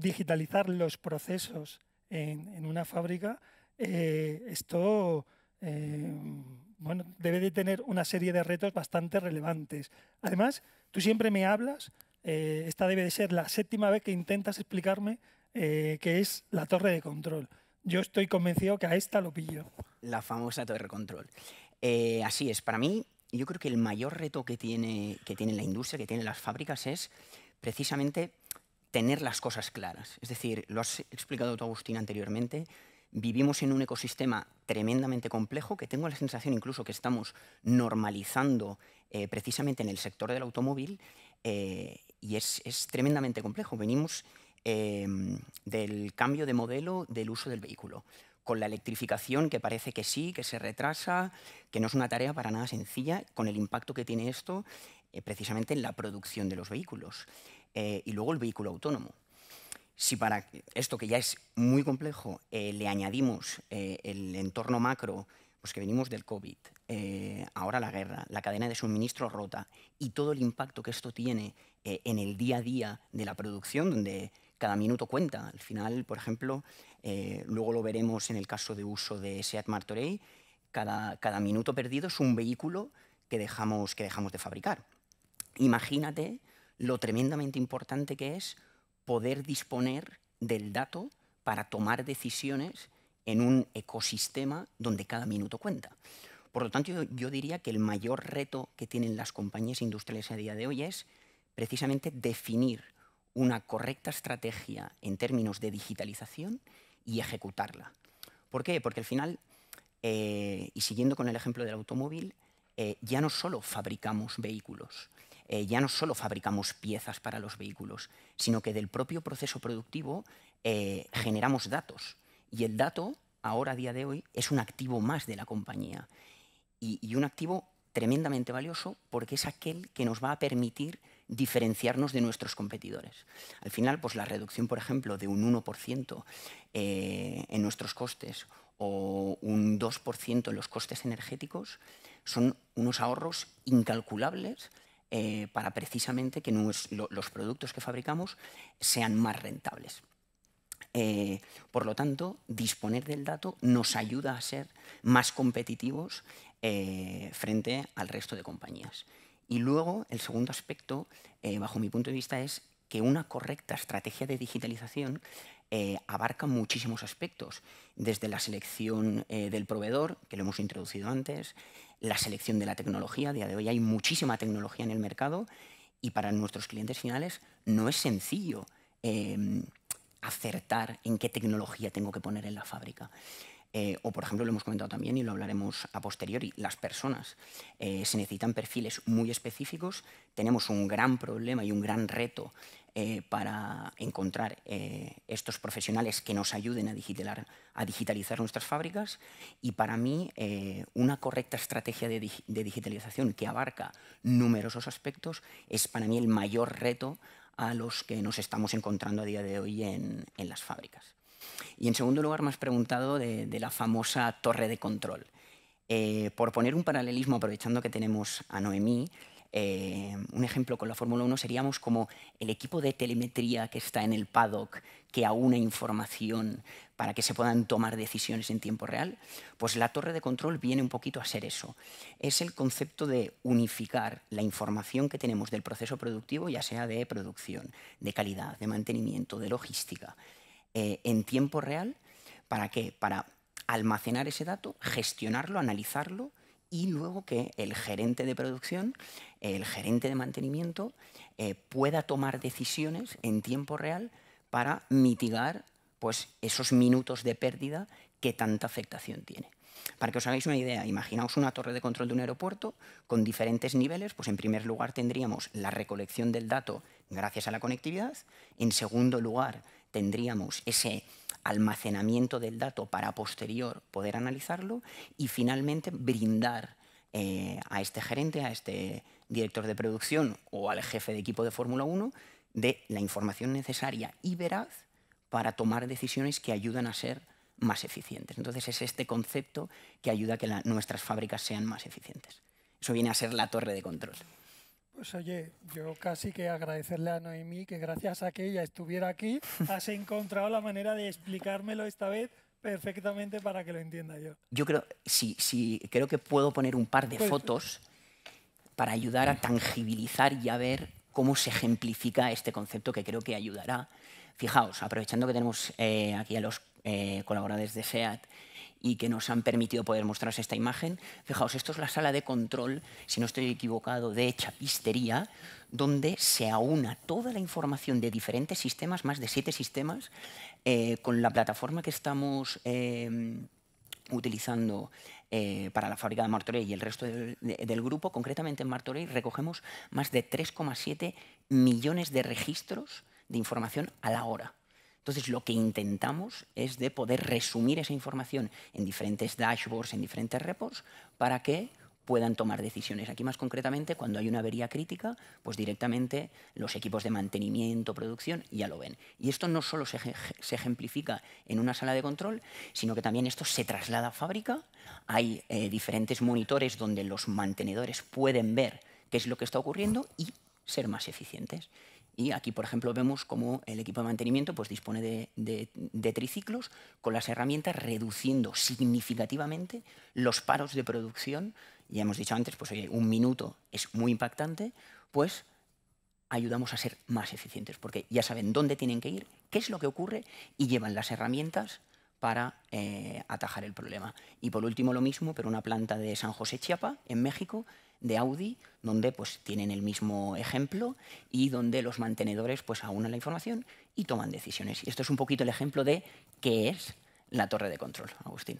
digitalizar los procesos en, una fábrica, eh, esto eh, bueno, debe de tener una serie de retos bastante relevantes. Además, tú siempre me hablas, eh, esta debe de ser la séptima vez que intentas explicarme qué es la torre de control. Yo estoy convencido que a esta lo pillo. La famosa torre de control. así es, para mí yo creo que el mayor reto que tiene, que tiene la industria, que tienen las fábricas, es precisamente tener las cosas claras. Es decir, lo has explicado tú, Agustín, anteriormente, vivimos en un ecosistema tremendamente complejo que tengo la sensación incluso que estamos normalizando eh, precisamente en el sector del automóvil eh, y es, tremendamente complejo. Venimos em, del cambio de modelo del uso del vehículo, con la electrificación que parece que sí, que se retrasa, que no es una tarea para nada sencilla, con el impacto que tiene esto eh, precisamente en la producción de los vehículos. Eh, y luego el vehículo autónomo. Si para esto que ya es muy complejo eh, le añadimos eh, el entorno macro, pues que venimos del COVID, ahora la guerra, la cadena de suministro rota y todo el impacto que esto tiene en el día a día de la producción, donde cada minuto cuenta. Al final, por ejemplo, luego lo veremos en el caso de uso de Seat Martorey, cada, minuto perdido es un vehículo que dejamos, que dejamos de fabricar. Imagínate lo tremendamente importante que es poder disponer del dato para tomar decisiones en un ecosistema donde cada minuto cuenta. Por lo tanto, yo, diría que el mayor reto que tienen las compañías industriales a día de hoy es precisamente definir una correcta estrategia en términos de digitalización y ejecutarla. ¿Por qué? Porque al final, eh, y siguiendo con el ejemplo del automóvil, eh, ya no solo fabricamos vehículos, eh, ya no solo fabricamos piezas para los vehículos, sino que del propio proceso productivo eh, generamos datos. Y el dato, ahora a día de hoy, es un activo más de la compañía. Y, un activo tremendamente valioso porque es aquel que nos va a permitir diferenciarnos de nuestros competidores. Al final, pues la reducción, por ejemplo, de un 1% eh, en nuestros costes o un 2% en los costes energéticos son unos ahorros incalculables eh, para precisamente que los productos que fabricamos sean más rentables. Eh, por lo tanto, disponer del dato nos ayuda a ser más competitivos eh, frente al resto de compañías. Y luego, el segundo aspecto, bajo mi punto de vista, es que una correcta estrategia de digitalización eh, abarca muchísimos aspectos, desde la selección eh, del proveedor, que lo hemos introducido antes, la selección de la tecnología, a día de hoy hay muchísima tecnología en el mercado y para nuestros clientes finales no es sencillo em, acertar en qué tecnología tengo que poner en la fábrica. Eh, o, por ejemplo, lo hemos comentado también y lo hablaremos a posteriori, las personas. se necesitan perfiles muy específicos. Tenemos un gran problema y un gran reto eh, para encontrar eh, estos profesionales que nos ayuden a, digitalizar nuestras fábricas y para mí eh, una correcta estrategia de, digitalización que abarca numerosos aspectos es para mí el mayor reto a los que nos estamos encontrando a día de hoy en, las fábricas. Y en segundo lugar me has preguntado de, de la famosa torre de control. por poner un paralelismo, aprovechando que tenemos a Noemí, eh, un ejemplo con la Fórmula 1 seríamos como el equipo de telemetría que está en el paddock, que aúna información para que se puedan tomar decisiones en tiempo real, pues la torre de control viene un poquito a ser eso. Es el concepto de unificar la información que tenemos del proceso productivo, ya sea de producción, de calidad, de mantenimiento, de logística, eh, en tiempo real, ¿para qué? Para almacenar ese dato, gestionarlo, analizarlo, y luego que el gerente de producción, el gerente de mantenimiento, eh, pueda tomar decisiones en tiempo real para mitigar pues, esos minutos de pérdida que tanta afectación tiene. Para que os hagáis una idea, imaginaos una torre de control de un aeropuerto con diferentes niveles. Pues en primer lugar tendríamos la recolección del dato gracias a la conectividad. En segundo lugar, tendríamos ese almacenamiento del dato para posterior poder analizarlo y finalmente brindar eh, a este gerente, a este director de producción o al jefe de equipo de Fórmula 1 de la información necesaria y veraz para tomar decisiones que ayudan a ser más eficientes. Entonces es este concepto que ayuda a que nuestras fábricas sean más eficientes. Eso viene a ser la torre de control. Pues oye, yo casi que agradecerle a Noemí que gracias a que ella estuviera aquí, has encontrado la manera de explicármelo esta vez perfectamente para que lo entienda yo. Yo creo, sí, sí, creo que puedo poner un par de pues, fotos para ayudar a tangibilizar y a ver cómo se ejemplifica este concepto que creo que ayudará. Fijaos, aprovechando que tenemos eh, aquí a los eh, colaboradores de SEAT, y que nos han permitido poder mostraros esta imagen. Fijaos, esto es la sala de control, si no estoy equivocado, de chapistería, donde se aúna toda la información de diferentes sistemas, más de siete sistemas, eh, con la plataforma que estamos em, utilizando eh, para la fábrica de Martorey y el resto del, del grupo. Concretamente en Martorey recogemos más de 3,7 millones de registros de información a la hora. Entonces, lo que intentamos es de poder resumir esa información en diferentes dashboards, en diferentes reports, para que puedan tomar decisiones. Aquí más concretamente, cuando hay una avería crítica, pues directamente los equipos de mantenimiento, producción, ya lo ven. Y esto no solo se, ejemplifica en una sala de control, sino que también esto se traslada a fábrica. Hay eh, diferentes monitores donde los mantenedores pueden ver qué es lo que está ocurriendo y ser más eficientes. Y aquí, por ejemplo, vemos cómo el equipo de mantenimiento pues, dispone de, triciclos con las herramientas reduciendo significativamente los paros de producción. Ya hemos dicho antes, pues un minuto es muy impactante, pues ayudamos a ser más eficientes, porque ya saben dónde tienen que ir, qué es lo que ocurre y llevan las herramientas para eh, atajar el problema. Y por último, lo mismo, pero una planta de San José Chiapa, en México, de Audi, donde pues, tienen el mismo ejemplo y donde los mantenedores pues, aunan la información y toman decisiones. Y esto es un poquito el ejemplo de qué es la torre de control, Agustín.